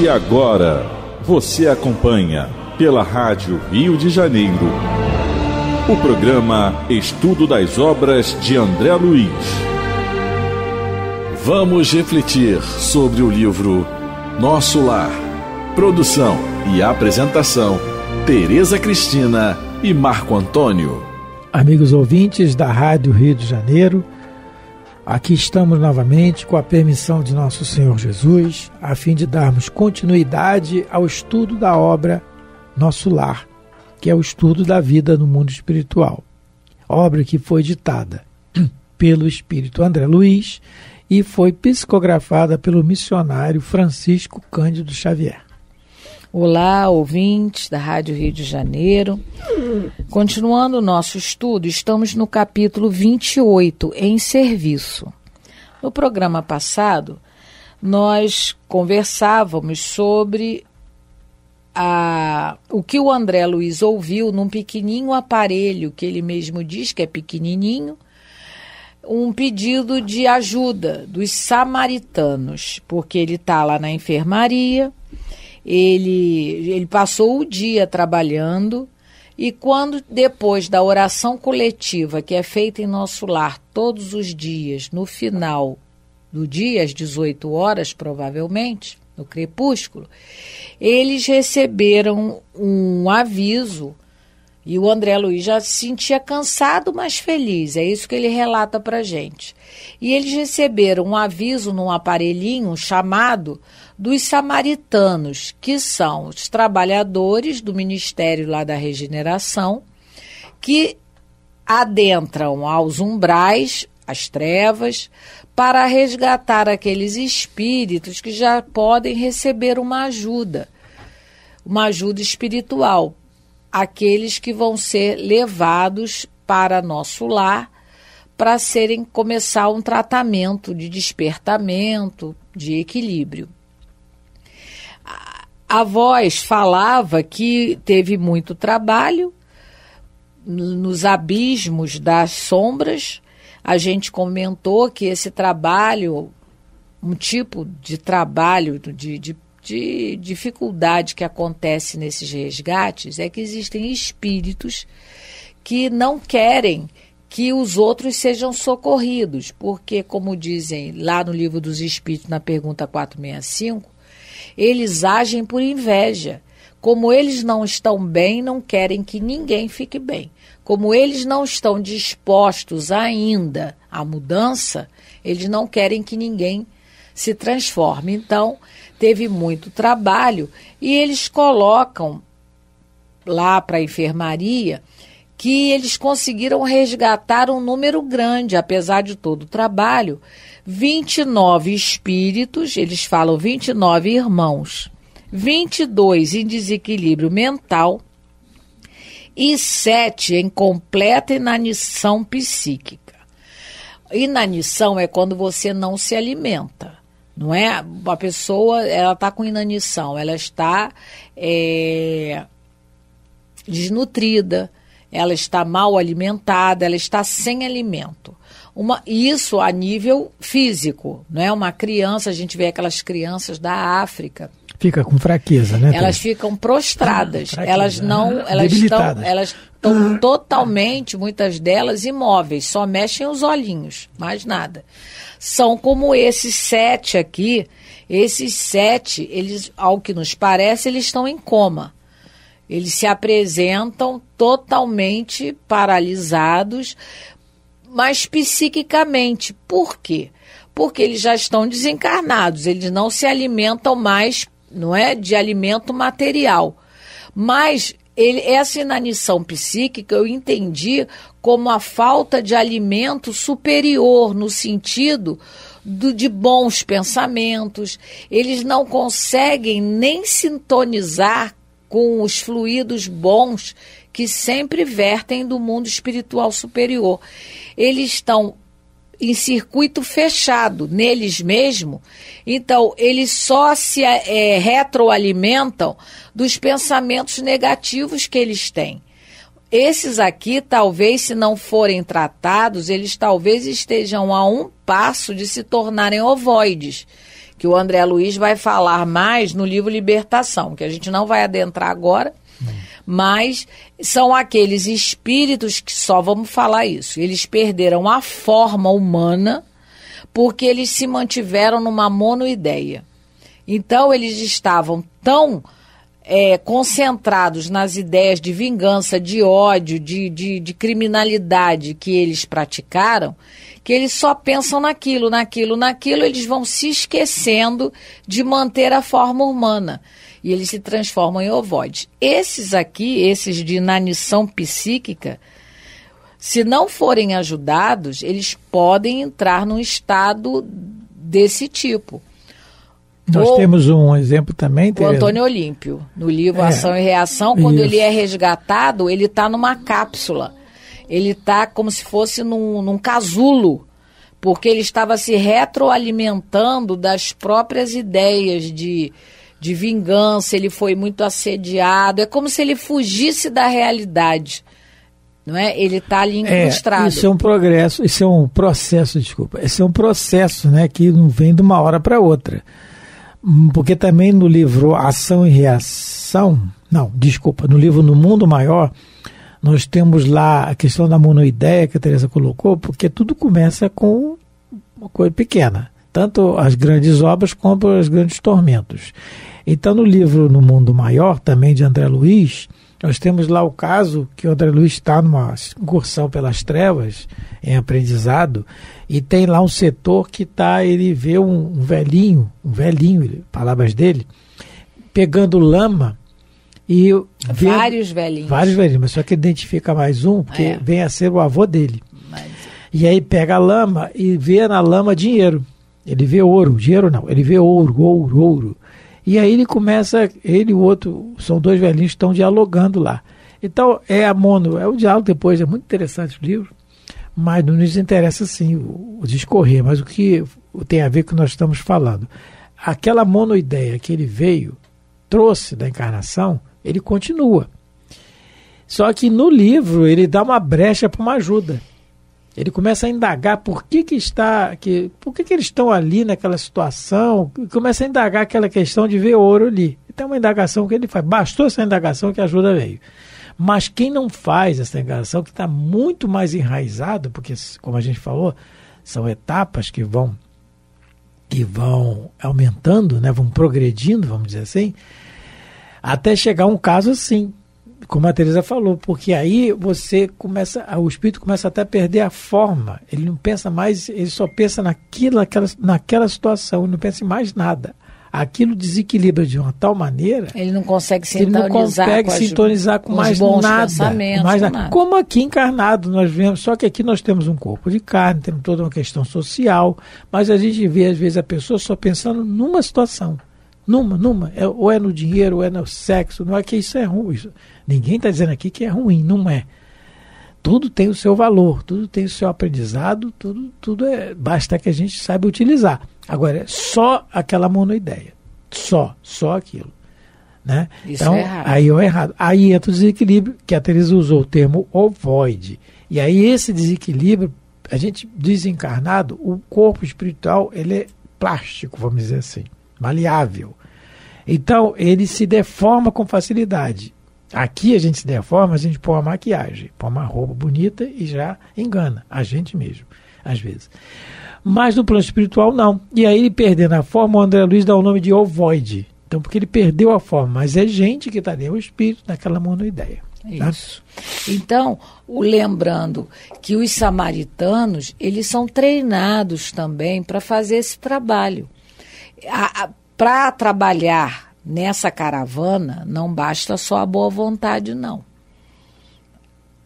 E agora, você acompanha pela Rádio Rio de Janeiro o programa Estudo das Obras de André Luiz. Vamos refletir sobre o livro Nosso Lar. Produção e apresentação: Tereza Cristina e Marco Antônio. Amigos ouvintes da Rádio Rio de Janeiro, Aqui estamos novamente com a permissão de nosso Senhor Jesus, a fim de darmos continuidade ao estudo da obra Nosso Lar, que é o estudo da vida no mundo espiritual. Obra que foi ditada pelo espírito André Luiz e foi psicografada pelo missionário Francisco Cândido Xavier. Olá, ouvintes da Rádio Rio de Janeiro. Continuando o nosso estudo, estamos no capítulo 28, em serviço. No programa passado, nós conversávamos sobre a, o que o André Luiz ouviu num pequenininho aparelho, que ele mesmo diz que é pequenininho, um pedido de ajuda dos samaritanos, porque ele está lá na enfermaria ele, ele passou o dia trabalhando e quando depois da oração coletiva que é feita em nosso lar todos os dias, no final do dia, às 18 horas provavelmente, no crepúsculo, eles receberam um aviso e o André Luiz já se sentia cansado, mas feliz. É isso que ele relata para gente. E eles receberam um aviso num aparelhinho um chamado dos samaritanos, que são os trabalhadores do Ministério lá da Regeneração, que adentram aos umbrais, as trevas, para resgatar aqueles espíritos que já podem receber uma ajuda, uma ajuda espiritual, aqueles que vão ser levados para nosso lar para serem começar um tratamento de despertamento, de equilíbrio a voz falava que teve muito trabalho nos abismos das sombras. A gente comentou que esse trabalho, um tipo de trabalho, de, de, de dificuldade que acontece nesses resgates, é que existem espíritos que não querem que os outros sejam socorridos, porque, como dizem lá no Livro dos Espíritos, na pergunta 465, eles agem por inveja. Como eles não estão bem, não querem que ninguém fique bem. Como eles não estão dispostos ainda à mudança, eles não querem que ninguém se transforme. Então, teve muito trabalho e eles colocam lá para a enfermaria que eles conseguiram resgatar um número grande, apesar de todo o trabalho. 29 espíritos, eles falam 29 irmãos, 22 em desequilíbrio mental e 7 em completa inanição psíquica. Inanição é quando você não se alimenta. Não é? A pessoa ela está com inanição, ela está é, desnutrida, ela está mal alimentada, ela está sem alimento. Uma, isso a nível físico, não é? Uma criança, a gente vê aquelas crianças da África. Fica com fraqueza, né? Elas ficam prostradas, ah, elas né? não, elas estão, elas estão totalmente, muitas delas, imóveis, só mexem os olhinhos, mais nada. São como esses sete aqui, esses sete, eles, ao que nos parece, eles estão em coma. Eles se apresentam totalmente paralisados, mas psiquicamente. Por quê? Porque eles já estão desencarnados, eles não se alimentam mais, não é, de alimento material. Mas ele, essa inanição psíquica eu entendi como a falta de alimento superior, no sentido do, de bons pensamentos. Eles não conseguem nem sintonizar com os fluidos bons que sempre vertem do mundo espiritual superior. Eles estão em circuito fechado neles mesmo, então eles só se é, retroalimentam dos pensamentos negativos que eles têm. Esses aqui, talvez, se não forem tratados, eles talvez estejam a um passo de se tornarem ovoides que o André Luiz vai falar mais no livro Libertação, que a gente não vai adentrar agora, mas são aqueles espíritos que só vamos falar isso. Eles perderam a forma humana porque eles se mantiveram numa monoideia. Então eles estavam tão é, concentrados nas ideias de vingança, de ódio, de, de, de criminalidade que eles praticaram, que eles só pensam naquilo, naquilo, naquilo, eles vão se esquecendo de manter a forma humana. E eles se transformam em ovoides. Esses aqui, esses de inanição psíquica, se não forem ajudados, eles podem entrar num estado desse tipo. Nós temos um exemplo também, O Antônio Olímpio, no livro é, Ação e Reação, quando isso. ele é resgatado, ele está numa cápsula ele está como se fosse num, num casulo, porque ele estava se retroalimentando das próprias ideias de, de vingança, ele foi muito assediado, é como se ele fugisse da realidade. Não é? Ele está ali é, incrustado. É, isso é um progresso, isso é um processo, desculpa. Isso é um processo né, que não vem de uma hora para outra. Hum, porque também no livro Ação e Reação, não, desculpa, no livro No Mundo Maior, nós temos lá a questão da monoideia que a Teresa colocou, porque tudo começa com uma coisa pequena, tanto as grandes obras como os grandes tormentos. Então, no livro No Mundo Maior, também de André Luiz, nós temos lá o caso que o André Luiz está numa incursão pelas trevas, em aprendizado, e tem lá um setor que tá, ele vê um, um velhinho, um velhinho, palavras dele, pegando lama e vários velhinhos. Vários velhinhos, mas só que identifica mais um, porque é. vem a ser o avô dele. Mas... E aí pega a lama e vê na lama dinheiro. Ele vê ouro, dinheiro não, ele vê ouro, ouro, ouro. E aí ele começa, ele e o outro, são dois velhinhos que estão dialogando lá. Então é a mono, é o diálogo depois, é muito interessante o livro, mas não nos interessa sim o, o discorrer, mas o que tem a ver com o que nós estamos falando. Aquela monoideia que ele veio, trouxe da encarnação, ele continua. Só que no livro ele dá uma brecha para uma ajuda. Ele começa a indagar por que, que está, que, por que, que eles estão ali naquela situação, começa a indagar aquela questão de ver ouro ali. Então é uma indagação que ele faz. Bastou essa indagação que a ajuda veio. Mas quem não faz essa indagação, que está muito mais enraizado, porque, como a gente falou, são etapas que vão que vão aumentando, né, vão progredindo, vamos dizer assim, até chegar um caso assim, como a Teresa falou, porque aí você começa, o espírito começa até a perder a forma. Ele não pensa mais, ele só pensa naquilo, naquela, naquela situação, não pensa em mais nada. Aquilo desequilibra de uma tal maneira. Ele não consegue sintonizar. Ele não consegue com sintonizar com, mais nada, com mais nada. Como aqui encarnado, nós vemos, só que aqui nós temos um corpo de carne, temos toda uma questão social, mas a gente vê, às vezes, a pessoa só pensando numa situação. Numa, numa. É, ou é no dinheiro, ou é no sexo. Não é que isso é ruim. Isso. Ninguém está dizendo aqui que é ruim, não é. Tudo tem o seu valor, tudo tem o seu aprendizado, tudo, tudo é. Basta que a gente saiba utilizar. Agora, é só aquela monoideia. Só, só aquilo. Né? Isso então, é errado. aí é errado. Aí entra o desequilíbrio, que a Teresa usou o termo ovoide. E aí esse desequilíbrio, a gente desencarnado, o corpo espiritual, ele é plástico, vamos dizer assim, maleável. Então, ele se deforma com facilidade. Aqui a gente se deforma, a gente põe uma maquiagem, põe uma roupa bonita e já engana a gente mesmo, às vezes. Mas no plano espiritual, não. E aí, ele perdendo a forma, o André Luiz dá o nome de ovoide. Então, porque ele perdeu a forma, mas é gente que está ali, é o espírito daquela monoideia. Tá? Isso. Então, lembrando que os samaritanos, eles são treinados também para fazer esse trabalho. A, a, para trabalhar nessa caravana, não basta só a boa vontade, não.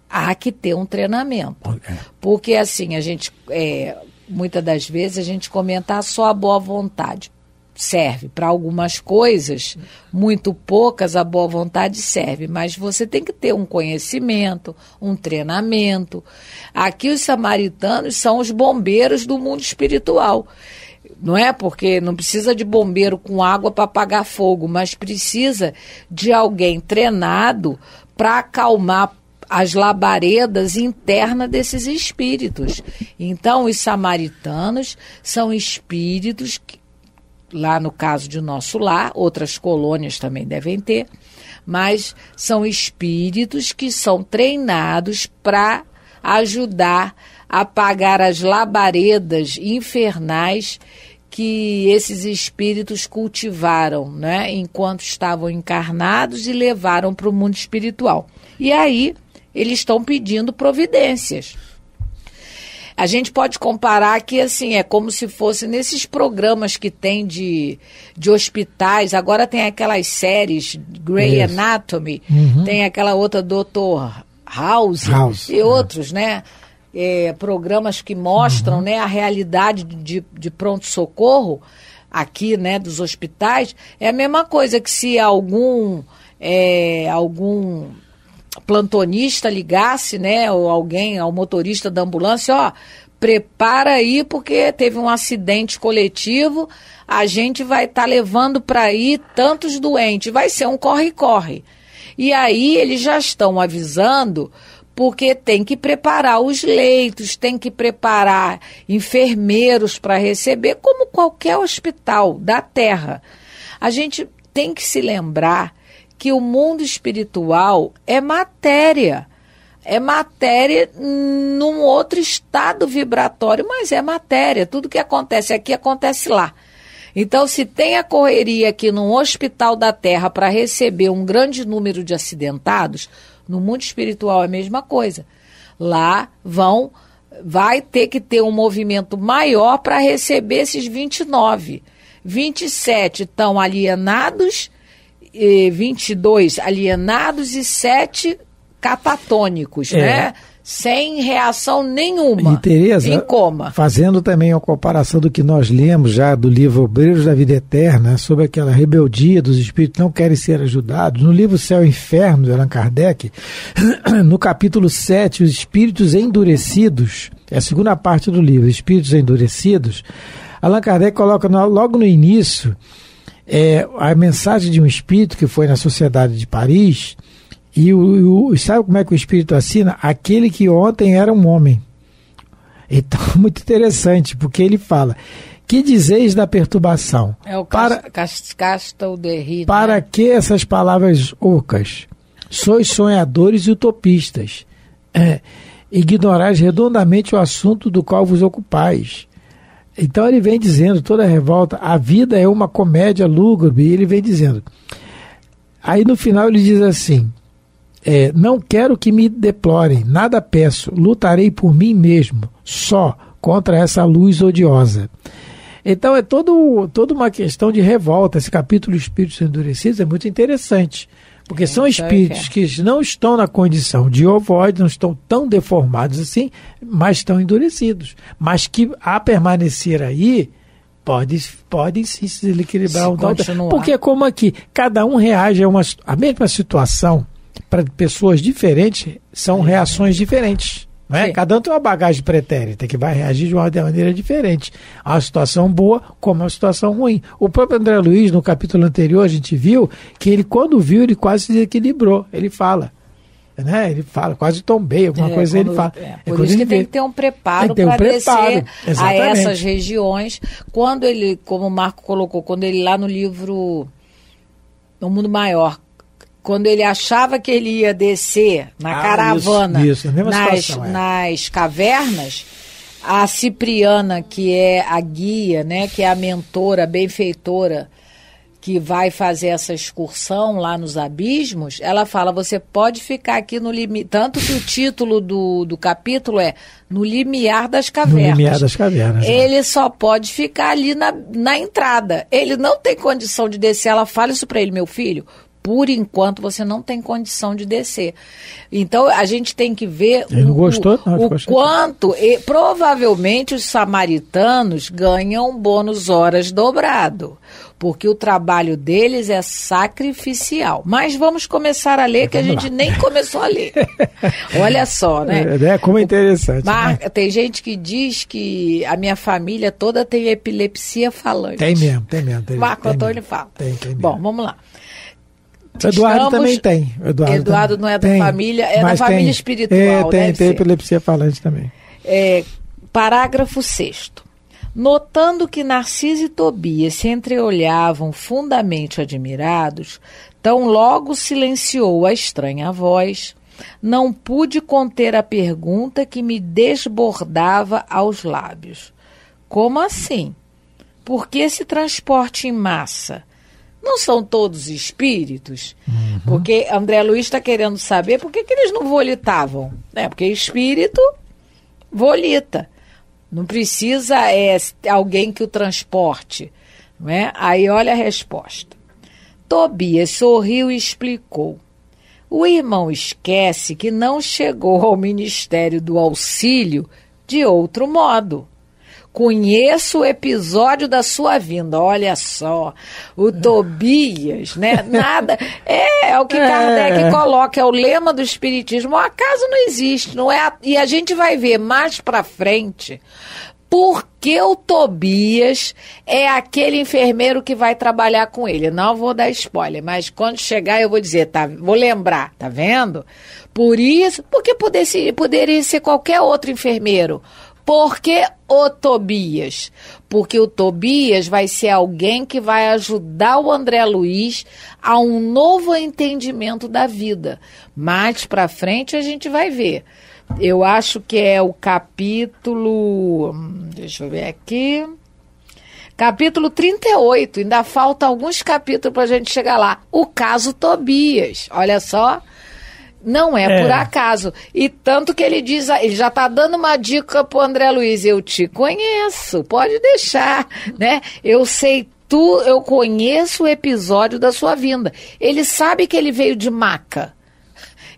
Há que ter um treinamento. É. Porque, assim, a gente, é, muitas das vezes, a gente comenta ah, só a boa vontade. Serve para algumas coisas, muito poucas a boa vontade serve, mas você tem que ter um conhecimento, um treinamento. Aqui os samaritanos são os bombeiros do mundo espiritual não é? Porque não precisa de bombeiro com água para apagar fogo, mas precisa de alguém treinado para acalmar as labaredas internas desses espíritos. Então, os samaritanos são espíritos que, lá no caso de nosso lar, outras colônias também devem ter, mas são espíritos que são treinados para ajudar a apagar as labaredas infernais que esses espíritos cultivaram, né, enquanto estavam encarnados e levaram para o mundo espiritual. E aí eles estão pedindo providências. A gente pode comparar que assim é como se fosse nesses programas que tem de, de hospitais. Agora tem aquelas séries Grey Isso. Anatomy, uhum. tem aquela outra Doutor House, House e é. outros, né? É, programas que mostram uhum. né, a realidade de, de pronto-socorro aqui, né, dos hospitais, é a mesma coisa que se algum, é, algum plantonista ligasse, né, ou alguém, ao motorista da ambulância, ó, prepara aí porque teve um acidente coletivo, a gente vai estar tá levando para aí tantos doentes, vai ser um corre-corre. E aí eles já estão avisando porque tem que preparar os leitos, tem que preparar enfermeiros para receber, como qualquer hospital da Terra. A gente tem que se lembrar que o mundo espiritual é matéria. É matéria num outro estado vibratório, mas é matéria. Tudo que acontece aqui acontece lá. Então, se tem a correria aqui num hospital da terra para receber um grande número de acidentados, no mundo espiritual é a mesma coisa. Lá vão vai ter que ter um movimento maior para receber esses 29. 27 estão alienados, 22 alienados e 7 catatônicos, é. né? sem reação nenhuma. E Tereza, em coma. fazendo também a comparação do que nós lemos já do livro Obreiros da Vida Eterna, sobre aquela rebeldia dos espíritos que não querem ser ajudados, no livro Céu e Inferno, de Allan Kardec, no capítulo 7, os espíritos endurecidos, é a segunda parte do livro, Espíritos Endurecidos, Allan Kardec coloca logo no início é, a mensagem de um espírito que foi na Sociedade de Paris, e o, o, sabe como é que o Espírito assina? Aquele que ontem era um homem. Então, muito interessante, porque ele fala: Que dizeis da perturbação? É o para, casta o derrito. Para né? que essas palavras ocas? Sois sonhadores e utopistas. É, ignorais redondamente o assunto do qual vos ocupais. Então ele vem dizendo, toda a revolta, a vida é uma comédia lúgubre, e ele vem dizendo. Aí no final ele diz assim: é, não quero que me deplorem, nada peço, lutarei por mim mesmo, só contra essa luz odiosa. Então é todo, toda uma questão de revolta. Esse capítulo Espíritos Endurecidos é muito interessante. Porque é, são é. espíritos que não estão na condição de ovoides, não estão tão deformados assim, mas estão endurecidos. Mas que, a permanecer aí, podem pode se desequilibrar se um Porque, é como aqui, cada um reage a, uma, a mesma situação para pessoas diferentes, são reações diferentes. Né? Cada um tem uma bagagem pretérita que vai reagir de uma maneira diferente. A uma situação boa como a situação ruim. O próprio André Luiz, no capítulo anterior, a gente viu que ele, quando viu, ele quase se desequilibrou. Ele fala. Né? Ele fala, quase tombei, alguma é, coisa quando, ele fala. É, é por é, isso que tem que ter um preparo para um descer a essas regiões. Quando ele, como o Marco colocou, quando ele lá no livro No Mundo Maior quando ele achava que ele ia descer na ah, caravana isso, isso. nas, situação, é. nas cavernas, a Cipriana, que é a guia, né, que é a mentora, a benfeitora, que vai fazer essa excursão lá nos abismos, ela fala: você pode ficar aqui no limite. Tanto que o título do, do capítulo é No Limiar das Cavernas. No Limiar das Cavernas. É. Ele né? só pode ficar ali na, na entrada. Ele não tem condição de descer. Ela fala isso para ele: meu filho, por enquanto você não tem condição de descer. Então a gente tem que ver Ele o, gostou, não, o quanto. E, provavelmente os samaritanos ganham bônus horas dobrado, porque o trabalho deles é sacrificial. Mas vamos começar a ler, é, que a gente lá. nem começou a ler. Olha só, né? É, né? como é interessante. Né? Tem gente que diz que a minha família toda tem epilepsia falante. Tem mesmo, tem mesmo. Tem, Marco tem Antônio mesmo, fala. Tem, tem mesmo. Bom, vamos lá. Eduardo Estamos... também tem. Eduardo, Eduardo também. não é da tem, família, é da família tem. espiritual. É, né, tem, tem epilepsia falante também. É, parágrafo 6. Notando que Narciso e Tobias se entreolhavam fundamente admirados, tão logo silenciou a estranha voz. Não pude conter a pergunta que me desbordava aos lábios. Como assim? Por que esse transporte em massa? Não são todos espíritos? Uhum. Porque André Luiz está querendo saber por que, que eles não volitavam. Né? Porque espírito volita. Não precisa é, alguém que o transporte. Não é? Aí olha a resposta. Tobias sorriu e explicou. O irmão esquece que não chegou ao Ministério do Auxílio de outro modo. Conheço o episódio da sua vinda. Olha só, o Tobias, né? Nada. É, é o que Kardec é. coloca, é o lema do Espiritismo. O acaso não existe, não é? E a gente vai ver mais pra frente porque o Tobias é aquele enfermeiro que vai trabalhar com ele. Não vou dar spoiler, mas quando chegar eu vou dizer, tá? Vou lembrar, tá vendo? Por isso, porque poderia ser qualquer outro enfermeiro por que o Tobias? Porque o Tobias vai ser alguém que vai ajudar o André Luiz a um novo entendimento da vida. Mais para frente a gente vai ver. Eu acho que é o capítulo. Hum, deixa eu ver aqui. Capítulo 38. Ainda falta alguns capítulos para a gente chegar lá. O caso Tobias. Olha só não é, é, por acaso. E tanto que ele diz, ele já está dando uma dica pro André Luiz, eu te conheço, pode deixar, né? Eu sei tu, eu conheço o episódio da sua vinda. Ele sabe que ele veio de maca.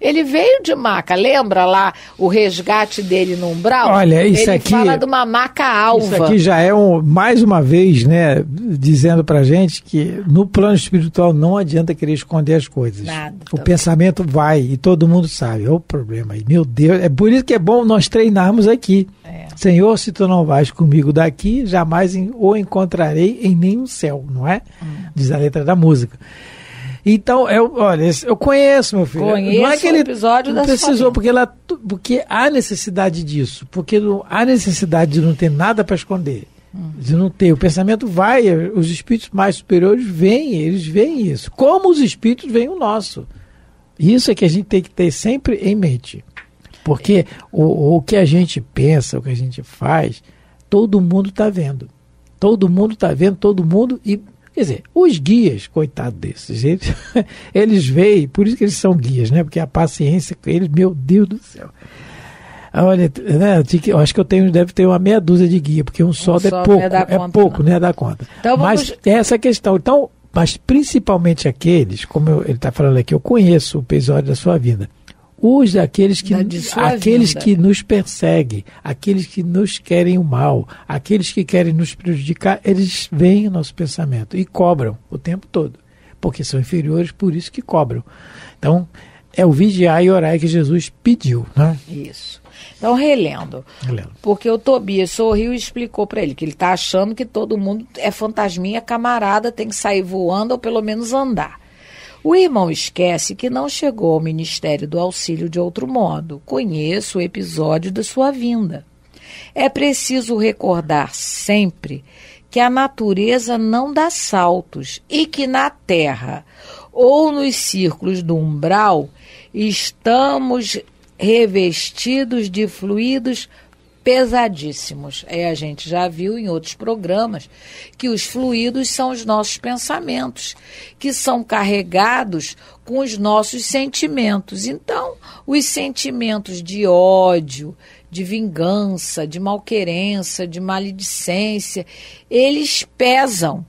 Ele veio de maca, lembra lá o resgate dele no umbral? Olha, isso Ele aqui. fala de uma maca alva. Isso aqui já é um, mais uma vez, né, dizendo pra gente que no plano espiritual não adianta querer esconder as coisas. Nada. O tá pensamento vai e todo mundo sabe. É o problema aí. Meu Deus, é por isso que é bom nós treinarmos aqui. É. Senhor, se tu não vais comigo daqui, jamais o encontrarei em nenhum céu, não é? Hum. Diz a letra da música. Então, eu, olha, eu conheço, meu filho. Conheço não é que ele episódio não precisou, porque, ela, é porque há necessidade disso. Porque não, há necessidade de não ter nada para esconder. Hum. De não ter. O pensamento vai, os espíritos mais superiores vêm, eles veem isso. Como os espíritos veem o nosso. Isso é que a gente tem que ter sempre em mente. Porque o, o que a gente pensa, o que a gente faz, todo mundo está vendo. Todo mundo está vendo, todo mundo e Quer dizer, os guias, coitado desses, eles, eles veem, por isso que eles são guias, né? Porque a paciência com eles, meu Deus do céu. Olha, né, eu acho que eu tenho, deve ter uma meia dúzia de guia, porque um, um é só, é pouco, né? é, conta, pouco, não. né? Da conta. Então, vamos... Mas essa é a questão. Então, mas principalmente aqueles, como eu, ele está falando aqui, eu conheço o episódio da sua vida os aqueles que aqueles que nos perseguem, aqueles que nos querem o mal, aqueles que querem nos prejudicar, eles veem o nosso pensamento e cobram o tempo todo, porque são inferiores, por isso que cobram. Então, é o vigiar e orar que Jesus pediu, né? Isso. Então, relendo. relendo. Porque o Tobias sorriu e explicou para ele que ele está achando que todo mundo é fantasminha, camarada, tem que sair voando ou pelo menos andar. O irmão esquece que não chegou ao Ministério do Auxílio de outro modo. Conheço o episódio da sua vinda. É preciso recordar sempre que a natureza não dá saltos e que na Terra ou nos círculos do umbral estamos revestidos de fluidos pesadíssimos. É, a gente já viu em outros programas que os fluidos são os nossos pensamentos, que são carregados com os nossos sentimentos. Então, os sentimentos de ódio, de vingança, de malquerença, de maledicência, eles pesam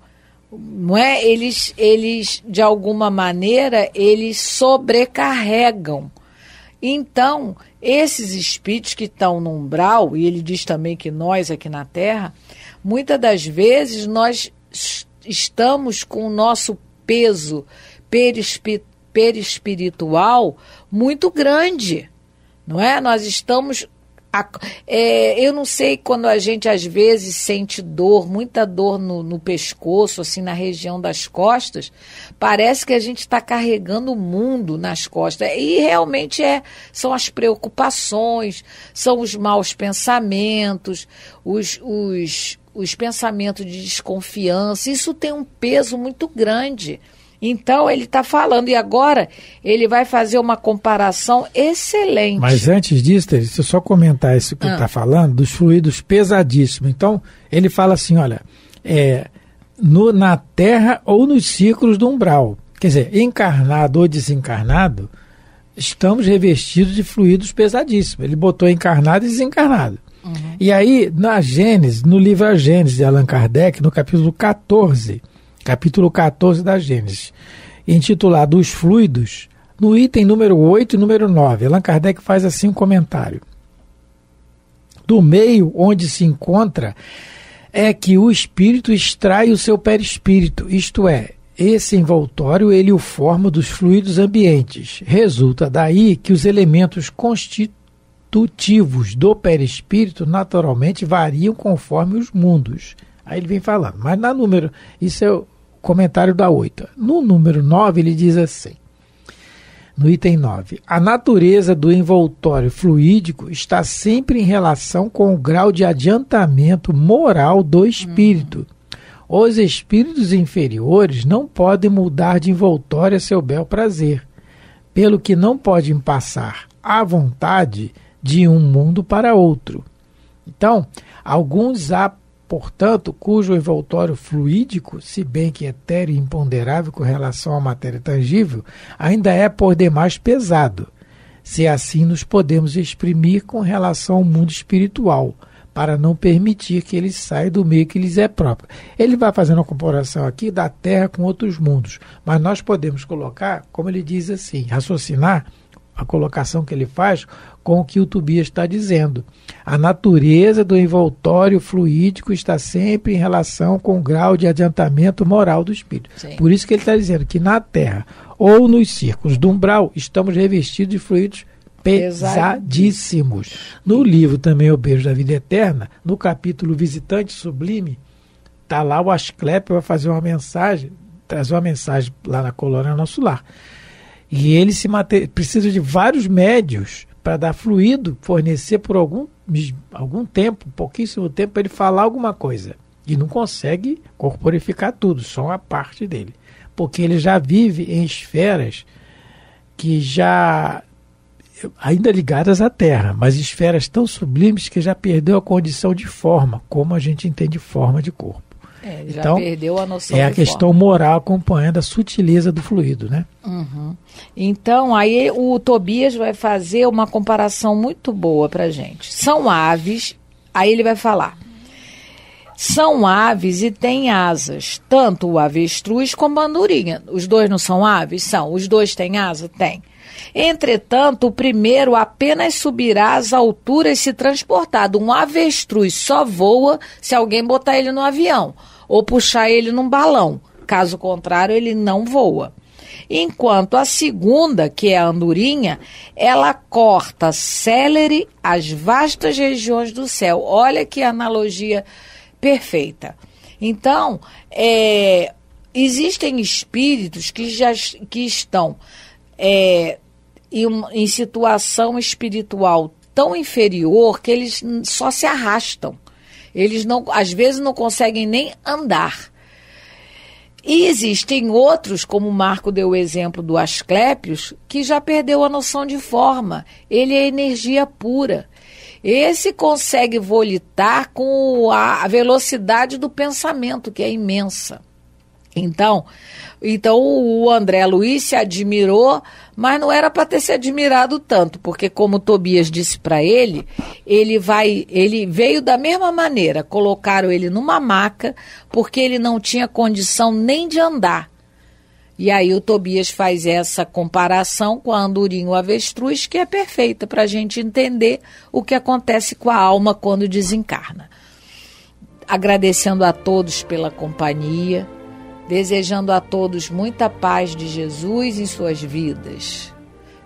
não é? Eles, eles de alguma maneira, eles sobrecarregam então, esses espíritos que estão no umbral, e ele diz também que nós aqui na Terra, muitas das vezes nós estamos com o nosso peso perispi perispiritual muito grande, não é? Nós estamos a, é, eu não sei quando a gente às vezes sente dor, muita dor no, no pescoço, assim, na região das costas, parece que a gente está carregando o mundo nas costas. E realmente é, são as preocupações, são os maus pensamentos, os, os, os pensamentos de desconfiança. Isso tem um peso muito grande. Então ele está falando, e agora ele vai fazer uma comparação excelente. Mas antes disso, deixa eu só comentar isso que ah. ele está falando, dos fluidos pesadíssimos. Então, ele fala assim: olha, é, no, na Terra ou nos ciclos do umbral. Quer dizer, encarnado ou desencarnado, estamos revestidos de fluidos pesadíssimos. Ele botou encarnado e desencarnado. Uhum. E aí, na Gênesis, no livro A Gênesis de Allan Kardec, no capítulo 14, capítulo 14 da Gênesis, intitulado Os Fluidos, no item número 8 e número 9, Allan Kardec faz assim um comentário. Do meio onde se encontra é que o espírito extrai o seu perispírito, isto é, esse envoltório ele o forma dos fluidos ambientes. Resulta daí que os elementos constitutivos do perispírito naturalmente variam conforme os mundos. Aí ele vem falando, mas na número, isso é comentário da 8. No número 9, ele diz assim: no item 9, a natureza do envoltório fluídico está sempre em relação com o grau de adiantamento moral do espírito. Hum. Os espíritos inferiores não podem mudar de envoltório a seu bel prazer, pelo que não podem passar à vontade de um mundo para outro. Então, alguns portanto, cujo envoltório fluídico, se bem que etéreo e imponderável com relação à matéria tangível, ainda é por demais pesado, se assim nos podemos exprimir com relação ao mundo espiritual, para não permitir que ele saia do meio que lhes é próprio. Ele vai fazendo uma comparação aqui da Terra com outros mundos, mas nós podemos colocar, como ele diz assim, raciocinar a colocação que ele faz com o que o Tobias está dizendo. A natureza do envoltório fluídico está sempre em relação com o grau de adiantamento moral do espírito. Sim. Por isso que ele está dizendo que na Terra ou nos círculos do umbral estamos revestidos de fluidos pesadíssimos. No livro também O Beijo da Vida Eterna, no capítulo Visitante Sublime, está lá o Asclepio vai fazer uma mensagem, trazer uma mensagem lá na colônia Nosso Lar. E ele se precisa de vários médios para dar fluido, fornecer por algum, algum tempo, pouquíssimo tempo, para ele falar alguma coisa. E não consegue corporificar tudo, só uma parte dele. Porque ele já vive em esferas que já. ainda ligadas à Terra, mas esferas tão sublimes que já perdeu a condição de forma, como a gente entende forma de corpo. É, então, perdeu a noção. É a questão forma. moral acompanhando a sutileza do fluido, né? Uhum. Então, aí o Tobias vai fazer uma comparação muito boa pra gente. São aves, aí ele vai falar. São aves e têm asas, tanto o avestruz como a andorinha. Os dois não são aves? São. Os dois têm asa? Tem. Entretanto, o primeiro apenas subirá às alturas se transportado. Um avestruz só voa se alguém botar ele no avião ou puxar ele num balão. Caso contrário, ele não voa. Enquanto a segunda, que é a andorinha, ela corta celery às vastas regiões do céu. Olha que analogia perfeita. Então, é, existem espíritos que já que estão é, em situação espiritual tão inferior que eles só se arrastam. Eles não, às vezes não conseguem nem andar. E existem outros, como o Marco deu o exemplo do Asclépios, que já perdeu a noção de forma. Ele é energia pura. Esse consegue volitar com a velocidade do pensamento, que é imensa. Então, então o André Luiz se admirou mas não era para ter se admirado tanto, porque como Tobias disse para ele, ele vai, ele veio da mesma maneira, colocaram ele numa maca, porque ele não tinha condição nem de andar. E aí o Tobias faz essa comparação com a andorinha avestruz, que é perfeita para a gente entender o que acontece com a alma quando desencarna. Agradecendo a todos pela companhia desejando a todos muita paz de Jesus em suas vidas.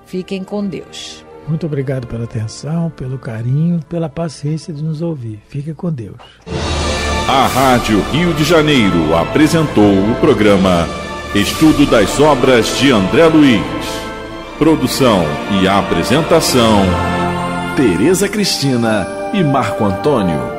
Fiquem com Deus. Muito obrigado pela atenção, pelo carinho, pela paciência de nos ouvir. Fique com Deus. A Rádio Rio de Janeiro apresentou o programa Estudo das Obras de André Luiz. Produção e apresentação: Tereza Cristina e Marco Antônio.